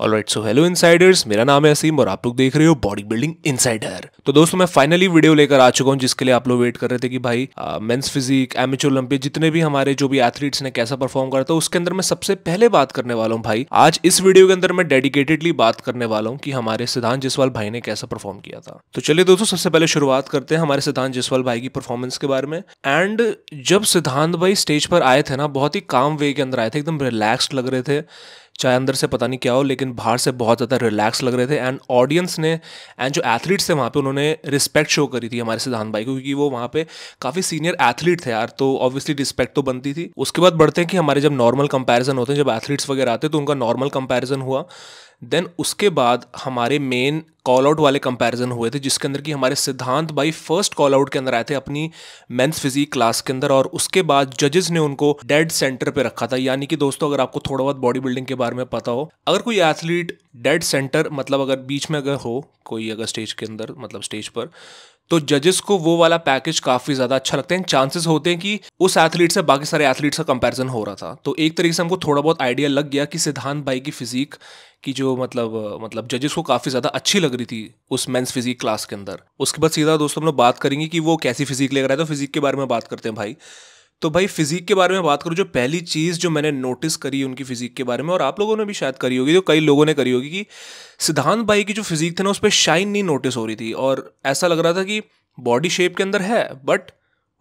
Alright so hello Insiders मेरा नाम है असीम और आप लोग देख रहे हो बॉडी बिल्डिंग इनसाइडर तो दोस्तों मैं फाइनली वीडियो लेकर आ चुका हूँ जिसके लिए आप लोग वेट कर रहे थे कि भाई मेंस फिजिक एमएच ओलंपिक जितने भी हमारे जो भी एथलीट्स ने कैसा परफॉर्म करा था उसके अंदर मैं सबसे पहले बात करने वाला हूँ भाई आज इस वीडियो के अंदर मैं डेडिकेटेडली बात करने वाला हूँ कि हमारे सिद्धांत जसवाल भाई ने कैसा परफॉर्म किया था तो चलिए दोस्तों सबसे पहले शुरुआत करते हैं हमारे सिद्धांत जसवाल भाई की परफॉर्मेंस के बारे में एंड जब सिद्धांत भाई स्टेज पर आए थे ना बहुत ही काम वे के अंदर आए थे एकदम रिलैक्सड लग रहे थे चाहे अंदर से पता नहीं क्या हो लेकिन बाहर से बहुत ज़्यादा रिलैक्स लग रहे थे एंड ऑडियंस ने एंड जो एथलीट्स थे वहाँ पे उन्होंने रिस्पेक्ट शो करी थी हमारे सिद्धांत भाई को क्योंकि वो वहाँ पे काफ़ी सीनियर एथलीट थे यार तो ऑब्वियसली रिस्पेक्ट तो बनती थी उसके बाद बढ़ते हैं कि हमारे जब नॉर्मल कंपेरिजन होते हैं जब एथलीट्स वगैरह आते तो उनका नॉर्मल कंपेरिजन हुआ देन उसके बाद हमारे मेन कॉल आउट वाले कंपैरिजन हुए थे जिसके अंदर कि हमारे सिद्धांत भाई फर्स्ट कॉल आउट के अंदर आए थे अपनी मेंस फिजिक क्लास के अंदर और उसके बाद जजेस ने उनको डेड सेंटर पे रखा था यानी कि दोस्तों अगर आपको थोड़ा बहुत बॉडी बिल्डिंग के बारे में पता हो अगर कोई एथलीट डेड सेंटर मतलब अगर बीच में अगर हो कोई अगर स्टेज के अंदर मतलब स्टेज पर तो जजेस को वो वाला पैकेज काफी ज्यादा अच्छा लगता है चांसेस होते हैं कि उस एथलीट से बाकी सारे एथलीट का कंपेरिजन हो रहा था तो एक तरीके से हमको थोड़ा बहुत आइडिया लग गया कि सिद्धांत भाई की फिजिक की जो मतलब मतलब जजेस को काफी ज्यादा अच्छी लग रही थी उस मेंस फिजिक क्लास के अंदर उसके बाद सीधा दोस्तों हम लोग बात करेंगे कि वो कैसी फिजिक लेकर आए तो फिजिक के बारे में बात करते हैं भाई तो भाई फिजिक के बारे में बात करूँ जो पहली चीज़ जो मैंने नोटिस करी उनकी फिजिक के बारे में और आप लोगों ने भी शायद करी होगी जो कई लोगों ने करी होगी कि सिद्धांत भाई की जो फिजिक थी ना उस पर शाइन नहीं नोटिस हो रही थी और ऐसा लग रहा था कि बॉडी शेप के अंदर है बट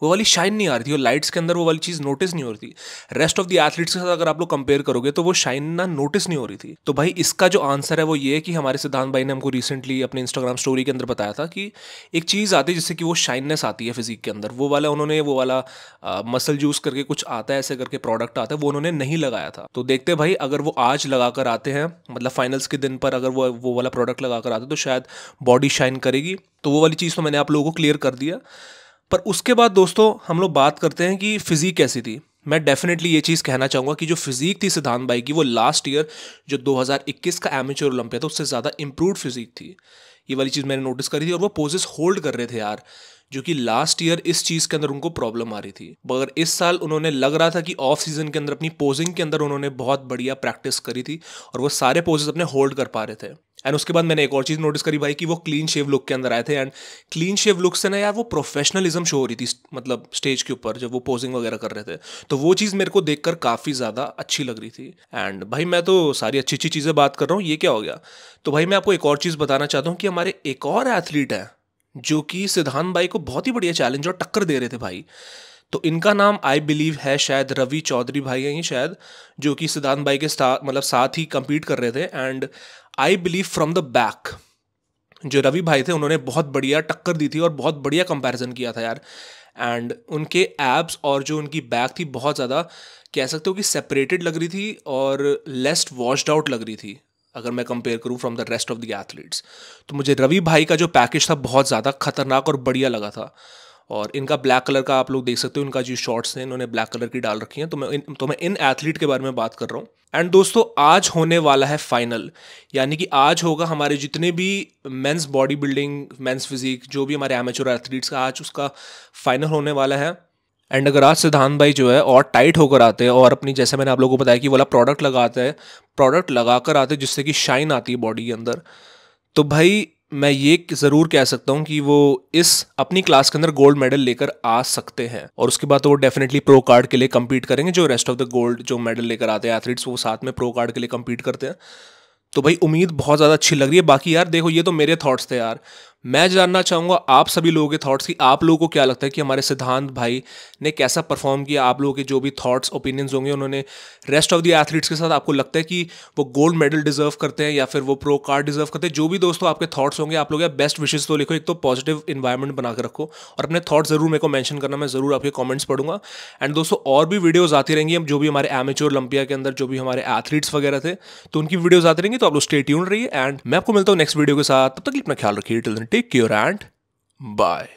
वो वाली शाइन नहीं आ रही थी और लाइट्स के अंदर वो वाली चीज़ नोटिस नहीं हो रही थी रेस्ट ऑफ द एथलीट्स के साथ अगर आप लोग कंपेयर करोगे तो वो शाइन ना नोटिस नहीं हो रही थी तो भाई इसका जो आंसर है वो ये है कि हमारे सिद्धांत भाई ने हमको रिसेंटली अपने इंस्टाग्राम स्टोरी के अंदर बताया था कि एक चीज़ आती है जिससे कि वो शाइननेस आती है फिजिक के अंदर वो वाला उन्होंने वो वाला मसल जूस करके कुछ आता है ऐसे करके प्रोडक्ट आता है वो उन्होंने नहीं लगाया था तो देखते भाई अगर वो आज लगा कर आते हैं मतलब फाइनल्स के दिन पर अगर वो वो वाला प्रोडक्ट लगा कर आते तो शायद बॉडी शाइन करेगी तो वो वाली चीज़ तो मैंने आप लोगों को क्लियर कर दिया पर उसके बाद दोस्तों हम लोग बात करते हैं कि फिज़ीक कैसी थी मैं डेफिनेटली ये चीज़ कहना चाहूँगा कि जो फिज़ीक थी सिद्धांत भाई की वो लास्ट ईयर जो 2021 का एमेच्योर ओलंपिया था उससे ज़्यादा इम्प्रूव फिज़ीक थी ये वाली चीज़ मैंने नोटिस करी थी और वो पोजेस होल्ड कर रहे थे यार जो कि लास्ट ईयर इस चीज़ के अंदर उनको प्रॉब्लम आ रही थी मगर इस साल उन्होंने लग रहा था कि ऑफ सीजन के अंदर अपनी पोजिंग के अंदर उन्होंने बहुत बढ़िया प्रैक्टिस करी थी और वो सारे पोजेस अपने होल्ड कर पा रहे थे एंड उसके बाद मैंने एक और चीज़ नोटिस करी भाई कि वो क्लीन शेव लुक के अंदर आए थे एंड क्लीन शेव लुक से ना यार वो प्रोफेशनलिज्म शो हो रही थी मतलब स्टेज के ऊपर जब वो पोजिंग वगैरह कर रहे थे तो वो चीज़ मेरे को देखकर काफ़ी ज़्यादा अच्छी लग रही थी एंड भाई मैं तो सारी अच्छी अच्छी चीज़ें बात कर रहा हूँ ये क्या हो गया तो भाई मैं आपको एक और चीज़ बताना चाहता हूँ कि हमारे एक और एथलीट हैं जो कि सिद्धांत भाई को बहुत ही बढ़िया चैलेंज और टक्कर दे रहे थे भाई तो इनका नाम आई बिलीव है शायद रवि चौधरी भाई हैं ये शायद जो कि सिद्धांत भाई के साथ मतलब साथ ही कम्पीट कर रहे थे and I believe from the back जो रवि भाई थे उन्होंने बहुत बढ़िया टक्कर दी थी और बहुत बढ़िया कंपैरिजन किया था यार एंड उनके एब्स और जो उनकी बैक थी बहुत ज़्यादा कह सकते हो कि सेपरेटेड लग रही थी और लेस्ट वॉश्ड आउट लग रही थी अगर मैं कंपेयर करूँ from the rest of the athletes तो मुझे रवि भाई का जो पैकेज था बहुत ज़्यादा खतरनाक और बढ़िया लगा था और इनका ब्लैक कलर का आप लोग देख सकते हो इनका जो शॉर्ट्स हैं इन्होंने ब्लैक कलर की डाल रखी हैं तो मैं इन तो मैं इन एथलीट के बारे में बात कर रहा हूँ एंड दोस्तों आज होने वाला है फाइनल यानी कि आज होगा हमारे जितने भी men's bodybuilding men's physique जो भी हमारे एमेचोर एथलीट्स का आज उसका फाइनल होने वाला है एंड अगर आज सिद्धांत भाई जो है और टाइट होकर आते हैं और अपनी जैसे मैंने आप लोगों को बताया कि वाला प्रोडक्ट लगाते हैं प्रोडक्ट लगा कर आते हैं जिससे कि शाइन आती है बॉडी के अंदर तो भाई मैं ये ज़रूर कह सकता हूँ कि वो इस अपनी क्लास के अंदर गोल्ड मेडल लेकर आ सकते हैं और उसके बाद तो वो डेफिनेटली प्रो कार्ड के लिए कम्पीट करेंगे जो रेस्ट ऑफ द गोल्ड जो मेडल लेकर आते हैं एथलीट्स वो साथ में प्रो कार्ड के लिए कम्पीट करते हैं तो भाई उम्मीद बहुत ज़्यादा अच्छी लग रही है बाकी यार देखो ये तो मेरे थॉट्स थे यार मैं जानना चाहूँगा आप सभी लोगों के थॉट्स कि आप लोगों को क्या लगता है कि हमारे सिद्धांत भाई ने कैसा परफॉर्म किया आप लोगों के जो भी थॉट्स ओपिनियंस होंगे उन्होंने रेस्ट ऑफ द एथलीट्स के साथ आपको लगता है कि वो गोल्ड मेडल डिजर्व करते हैं या फिर वो प्रो कार्ड डिजर्व करते हैं जो भी दोस्तों आपके थॉट्स होंगे आप लोग या बेस्ट विशेज तो लिखो एक तो पॉजिटिव इन्वायरमेंट बना के रखो और अपने थॉट्स जरूर मेरे को मैंशन करना मैं ज़रूर आपके कॉमेंट्स पढ़ूंगा एंड दोस्तों और भी वीडियोज़ आती रहेंगी जो भी हमारे एमेच्योर ओलंपिया के अंदर जो भी हमारे एथलीट्स वगैरह थे तो उनकी वीडियोज़ आती रहेंगी तो आप लोग स्टेट्यून रही एंड मैं आपको मिलता हूँ नेक्स्ट वीडियो के साथ तब तक अपना ख्याल रखिए take your aunt. Bye.